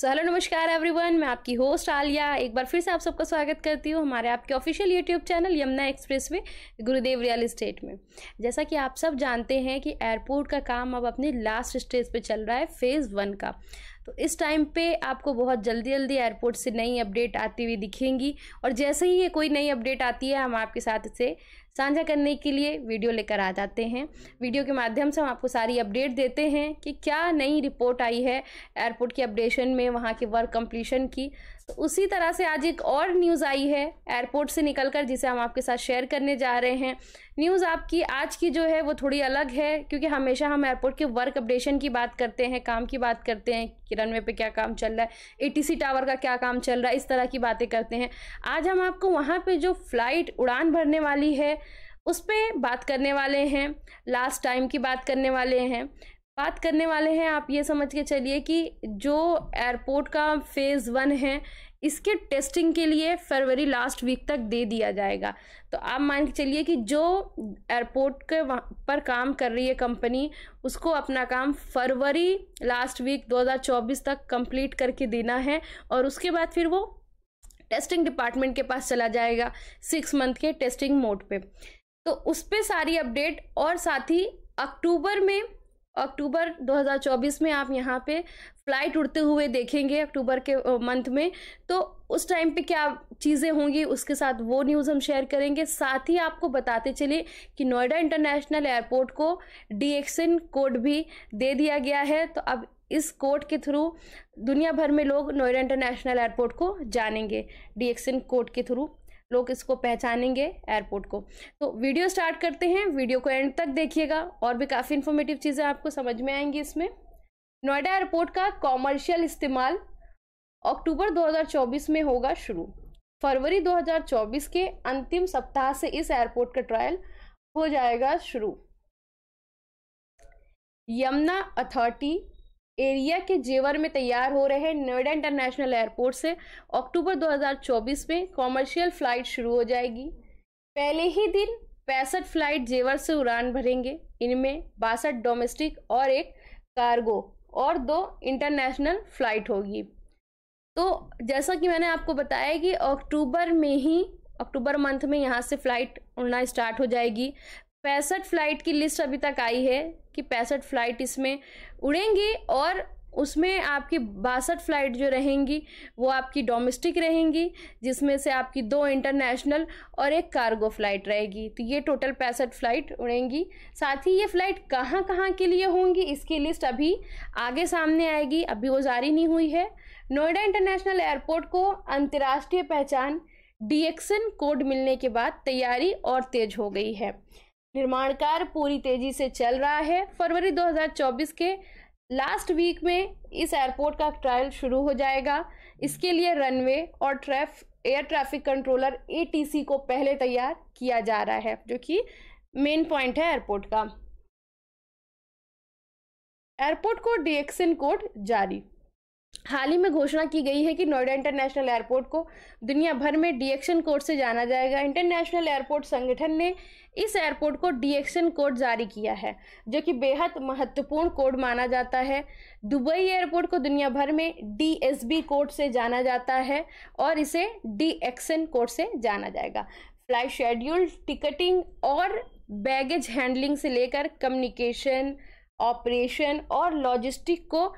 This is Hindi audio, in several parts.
सो हेलो नमस्कार एवरीवन मैं आपकी होस्ट आलिया एक बार फिर से आप सबका स्वागत करती हूँ हमारे आपके official YouTube channel Yamuna express में गुरुदेव रियल इस्टेट में जैसा कि आप सब जानते हैं कि एयरपोर्ट का काम अब अपने लास्ट स्टेज पे चल रहा है फेज़ वन का तो इस टाइम पे आपको बहुत जल्दी जल्दी एयरपोर्ट से नई अपडेट आती हुई दिखेंगी और जैसे ही ये कोई नई अपडेट आती है हम आपके साथ इसे साझा करने के लिए वीडियो लेकर आ जाते हैं वीडियो के माध्यम से हम आपको सारी अपडेट देते हैं कि क्या नई रिपोर्ट आई है एयरपोर्ट की अपडेशन में वहाँ के वर्क कम्प्लीशन की उसी तरह से आज एक और न्यूज़ आई है एयरपोर्ट से निकलकर जिसे हम आपके साथ शेयर करने जा रहे हैं न्यूज़ आपकी आज की जो है वो थोड़ी अलग है क्योंकि हमेशा हम एयरपोर्ट के वर्क अपडेशन की बात करते हैं काम की बात करते हैं कि रनवे पे क्या काम चल रहा है एटीसी टावर का क्या काम चल रहा है इस तरह की बातें करते हैं आज हम आपको वहाँ पर जो फ्लाइट उड़ान भरने वाली है उस पर बात करने वाले हैं लास्ट टाइम की बात करने वाले हैं बात करने वाले हैं आप ये समझ के चलिए कि जो एयरपोर्ट का फेज़ वन है इसके टेस्टिंग के लिए फरवरी लास्ट वीक तक दे दिया जाएगा तो आप मान के चलिए कि जो एयरपोर्ट के पर काम कर रही है कंपनी उसको अपना काम फरवरी लास्ट वीक 2024 तक कंप्लीट करके देना है और उसके बाद फिर वो टेस्टिंग डिपार्टमेंट के पास चला जाएगा सिक्स मंथ के टेस्टिंग मोड पे तो उस पर सारी अपडेट और साथ ही अक्टूबर में अक्टूबर 2024 में आप यहाँ पे फ्लाइट उड़ते हुए देखेंगे अक्टूबर के मंथ में तो उस टाइम पे क्या चीज़ें होंगी उसके साथ वो न्यूज़ हम शेयर करेंगे साथ ही आपको बताते चलिए कि नोएडा इंटरनेशनल एयरपोर्ट को एक्सन कोड भी दे दिया गया है तो अब इस कोड के थ्रू दुनिया भर में लोग नोएडा इंटरनेशनल एयरपोर्ट को जानेंगे डी कोड के थ्रू लोग इसको पहचानेंगे एयरपोर्ट को तो वीडियो स्टार्ट करते हैं वीडियो को एंड तक देखिएगा और भी काफ़ी इन्फॉर्मेटिव चीज़ें आपको समझ में आएंगी इसमें नोएडा एयरपोर्ट का कॉमर्शियल इस्तेमाल अक्टूबर 2024 में होगा शुरू फरवरी 2024 के अंतिम सप्ताह से इस एयरपोर्ट का ट्रायल हो जाएगा शुरू यमुना अथॉरिटी एरिया के जेवर में तैयार हो रहे नोएडा इंटरनेशनल एयरपोर्ट से अक्टूबर 2024 में कॉमर्शियल फ्लाइट शुरू हो जाएगी पहले ही दिन पैंसठ फ्लाइट जेवर से उड़ान भरेंगे इनमें बासठ डोमेस्टिक और एक कार्गो और दो इंटरनेशनल फ्लाइट होगी तो जैसा कि मैंने आपको बताया कि अक्टूबर में ही अक्टूबर मंथ में यहाँ से फ़्लाइट उड़ना स्टार्ट हो जाएगी पैंसठ फ्लाइट की लिस्ट अभी तक आई है कि पैंसठ फ्लाइट इसमें उड़ेंगी और उसमें आपकी बासठ फ्लाइट जो रहेंगी वो आपकी डोमेस्टिक रहेंगी जिसमें से आपकी दो इंटरनेशनल और एक कार्गो फ्लाइट रहेगी तो ये टोटल पैंसठ फ्लाइट उड़ेंगी साथ ही ये फ्लाइट कहाँ कहाँ के लिए होंगी इसकी लिस्ट अभी आगे सामने आएगी अभी वो जारी नहीं हुई है नोएडा इंटरनेशनल एयरपोर्ट को अंतर्राष्ट्रीय पहचान डी कोड मिलने के बाद तैयारी और तेज हो गई है निर्माण कार्य पूरी तेजी से चल रहा है फरवरी 2024 के लास्ट वीक में इस एयरपोर्ट का ट्रायल शुरू हो जाएगा इसके लिए रनवे और ट्रैफ एयर ट्रैफिक कंट्रोलर ए को पहले तैयार किया जा रहा है जो कि मेन पॉइंट है एयरपोर्ट का एयरपोर्ट को डीएक्सएन कोड जारी हाल ही में घोषणा की गई है कि नोएडा इंटरनेशनल एयरपोर्ट को दुनिया भर में डीएक्शन कोड से जाना जाएगा इंटरनेशनल एयरपोर्ट संगठन ने इस एयरपोर्ट को डीएक्शन कोड जारी किया है जो कि बेहद महत्वपूर्ण कोड माना जाता है दुबई एयरपोर्ट को दुनिया भर में डी कोड से जाना जाता है और इसे डी कोड से जाना जाएगा फ्लाइट शेड्यूल टिकटिंग और बैगेज हैंडलिंग से लेकर कम्युनिकेशन ऑपरेशन और लॉजिस्टिक को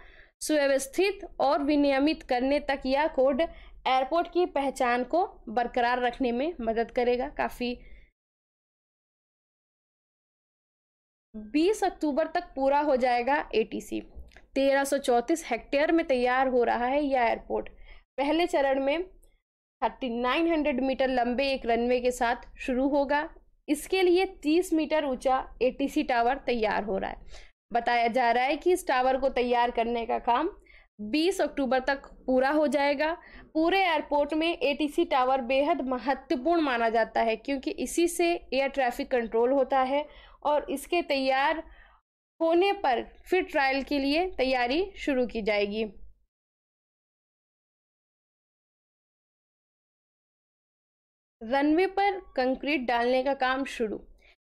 सुव्यवस्थित और विनियमित करने तक यह कोड एयरपोर्ट की पहचान को बरकरार रखने में मदद करेगा काफ़ी 20 अक्टूबर तक पूरा हो जाएगा एटीसी 1334 हेक्टेयर में तैयार हो रहा है यह एयरपोर्ट पहले चरण में 3900 मीटर लंबे एक रनवे के साथ शुरू होगा इसके लिए 30 मीटर ऊंचा एटीसी टावर तैयार हो रहा है बताया जा रहा है कि इस टावर को तैयार करने का काम 20 अक्टूबर तक पूरा हो जाएगा पूरे एयरपोर्ट में एटीसी टावर बेहद महत्वपूर्ण माना जाता है क्योंकि इसी से एयर ट्रैफिक कंट्रोल होता है और इसके तैयार होने पर फिर ट्रायल के लिए तैयारी शुरू की जाएगी रनवे पर कंक्रीट डालने का काम शुरू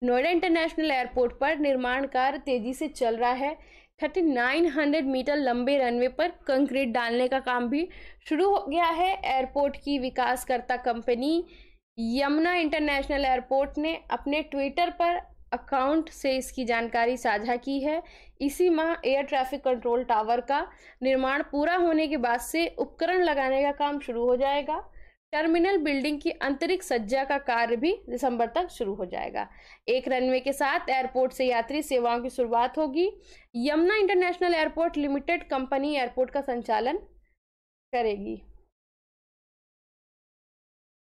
नोएडा इंटरनेशनल एयरपोर्ट पर निर्माण कार्य तेजी से चल रहा है 3900 मीटर लंबे रनवे पर कंक्रीट डालने का काम भी शुरू हो गया है एयरपोर्ट की विकासकर्ता कंपनी यमुना इंटरनेशनल एयरपोर्ट ने अपने ट्विटर पर अकाउंट से इसकी जानकारी साझा की है इसी माह एयर ट्रैफिक कंट्रोल टावर का निर्माण पूरा होने के बाद से उपकरण लगाने का काम शुरू हो जाएगा टर्मिनल बिल्डिंग की अंतरिक्ष सज्जा का कार्य भी दिसंबर तक शुरू हो जाएगा एक रनवे के साथ एयरपोर्ट से यात्री सेवाओं की शुरुआत होगी Yamuna international airport limited company airport का संचालन करेगी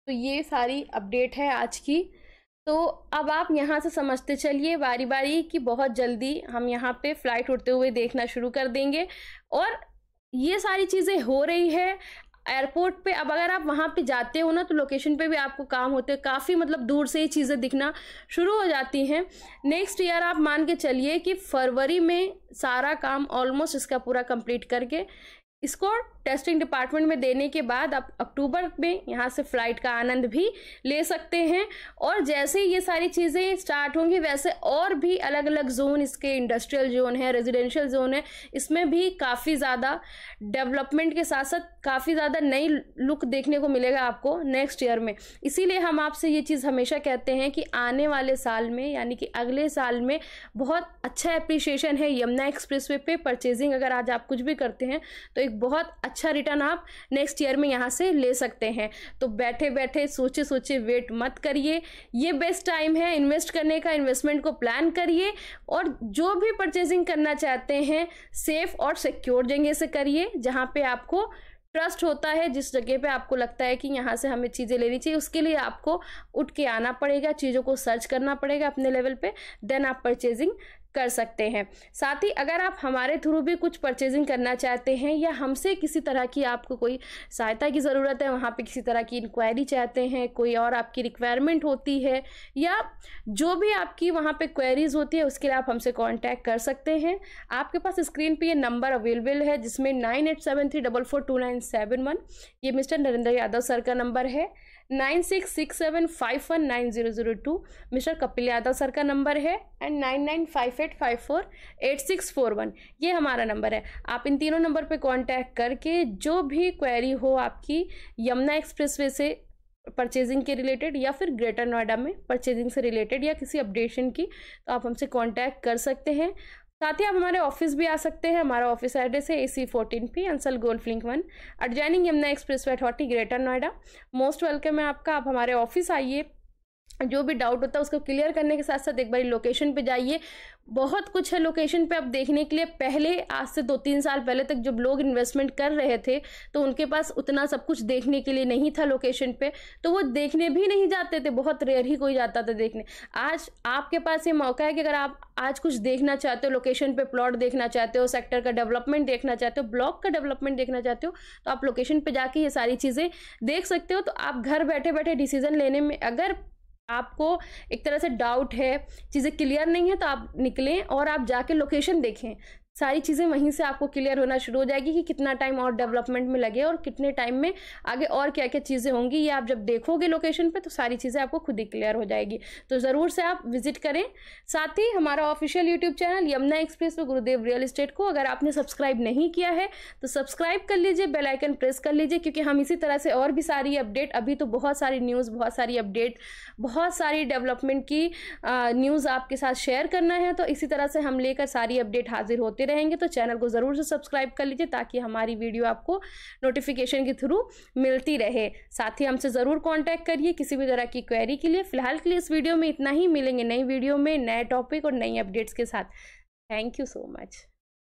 तो ये सारी अपडेट है आज की तो अब आप यहाँ से समझते चलिए बारी बारी कि बहुत जल्दी हम यहाँ पे फ्लाइट उड़ते हुए देखना शुरू कर देंगे और ये सारी चीज़ें हो रही है एयरपोर्ट पे अब अगर आप वहाँ पे जाते हो ना तो लोकेशन पे भी आपको काम होते हैं काफ़ी मतलब दूर से ही चीज़ें दिखना शुरू हो जाती हैं नेक्स्ट ईयर आप मान के चलिए कि फरवरी में सारा काम ऑलमोस्ट इसका पूरा कंप्लीट करके इसको टेस्टिंग डिपार्टमेंट में देने के बाद आप अक्टूबर में यहाँ से फ्लाइट का आनंद भी ले सकते हैं और जैसे ये सारी चीज़ें स्टार्ट होंगी वैसे और भी अलग अलग जोन इसके इंडस्ट्रियल जोन है रेजिडेंशियल जोन है इसमें भी काफ़ी ज़्यादा डेवलपमेंट के साथ साथ काफ़ी ज़्यादा नई लुक देखने को मिलेगा आपको नेक्स्ट ईयर में इसीलिए हम आपसे ये चीज़ हमेशा कहते हैं कि आने वाले साल में यानी कि अगले साल में बहुत अच्छा अप्रिशिएशन है यमुना एक्सप्रेस वे परचेजिंग अगर आज आप कुछ भी करते हैं तो एक बहुत अच्छा रिटर्न आप नेक्स्ट ईयर में यहाँ से ले सकते हैं तो बैठे बैठे सोचे सोचे वेट मत करिए ये बेस्ट टाइम है इन्वेस्ट करने का इन्वेस्टमेंट को प्लान करिए और जो भी परचेजिंग करना चाहते हैं सेफ और सिक्योर जगह से करिए जहाँ पे आपको ट्रस्ट होता है जिस जगह पे आपको लगता है कि यहाँ से हमें चीज़ें लेनी चाहिए उसके लिए आपको उठ के आना पड़ेगा चीज़ों को सर्च करना पड़ेगा अपने लेवल पे देन आप परचेजिंग कर सकते हैं साथ ही अगर आप हमारे थ्रू भी कुछ परचेजिंग करना चाहते हैं या हमसे किसी तरह की आपको कोई सहायता की ज़रूरत है वहाँ पे किसी तरह की इंक्वायरी चाहते हैं कोई और आपकी रिक्वायरमेंट होती है या जो भी आपकी वहाँ पे क्वेरीज होती है उसके लिए आप हमसे कांटेक्ट कर सकते हैं आपके पास स्क्रीन पे ये नंबर अवेलेबल है जिसमें nine eight seven three double four two nine seven one ये मिस्टर नरेंद्र यादव सर का नंबर है nine six six seven five one nine zero zero two mister Kapil Yadav sir का नंबर है and nine nine five eight five four eight six four one ये हमारा नंबर है आप इन तीनों नंबर पे कांटेक्ट करके जो भी क्वेरी हो आपकी यमुना एक्सप्रेसवे से परचेजिंग के रिलेटेड या फिर ग्रेटर नोएडा में परचेजिंग से रिलेटेड या किसी अपडेशन की तो आप हमसे कांटेक्ट कर सकते हैं साथ ही आप हमारे ऑफिस भी आ सकते हैं हमारा ऑफिस एड्रेस है A C fourteen P Ansal golf link one adjoining Yamuna express way authority greater Noida most welcome है आपका आप हमारे ऑफिस आइए जो भी डाउट होता है उसको क्लियर करने के साथ साथ एक बार लोकेशन पे जाइए बहुत कुछ है लोकेशन पे आप देखने के लिए पहले आज से दो तीन साल पहले तक जब लोग इन्वेस्टमेंट कर रहे थे तो उनके पास उतना सब कुछ देखने के लिए नहीं था लोकेशन पे तो वो देखने भी नहीं जाते थे बहुत रेयर ही कोई जाता था देखने आज आपके पास ये मौका है कि अगर आप आज कुछ देखना चाहते हो लोकेशन पे प्लॉट देखना चाहते हो सेक्टर का डेवलपमेंट देखना चाहते हो ब्लॉक का डेवलपमेंट देखना चाहते हो तो आप लोकेशन पर जाके ये सारी चीज़ें देख सकते हो तो आप घर बैठे बैठे डिसीजन लेने में अगर आपको एक तरह से डाउट है चीज़ें क्लियर नहीं है तो आप निकलें और आप जाके लोकेशन देखें सारी चीज़ें वहीं से आपको क्लियर होना शुरू हो जाएगी कि कितना टाइम और डेवलपमेंट में लगे और कितने टाइम में आगे और क्या क्या चीज़ें होंगी ये आप जब देखोगे लोकेशन पर तो सारी चीज़ें आपको खुद ही क्लियर हो जाएगी तो ज़रूर से आप विजिट करें साथ ही हमारा official YouTube channel Yamuna express पर गुरुदेव रियल इस्टेट को अगर आपने सब्सक्राइब नहीं किया है तो सब्सक्राइब कर लीजिए बेलाइकन प्रेस कर लीजिए क्योंकि हम इसी तरह से और भी सारी अपडेट अभी तो बहुत सारी न्यूज़ बहुत सारी अपडेट बहुत सारी डेवलपमेंट की न्यूज़ आपके साथ शेयर करना है तो इसी तरह से हम लेकर सारी अपडेट हाजिर होते रहेंगे तो चैनल को ज़रूर से सब्सक्राइब कर लीजिए ताकि हमारी वीडियो आपको नोटिफिकेशन के थ्रू मिलती रहे साथ ही हमसे ज़रूर कॉन्टैक्ट करिए किसी भी तरह की क्वेरी के लिए फिलहाल के लिए इस वीडियो में इतना ही मिलेंगे नई वीडियो में नए टॉपिक और नई अपडेट्स के साथ थैंक यू सो मच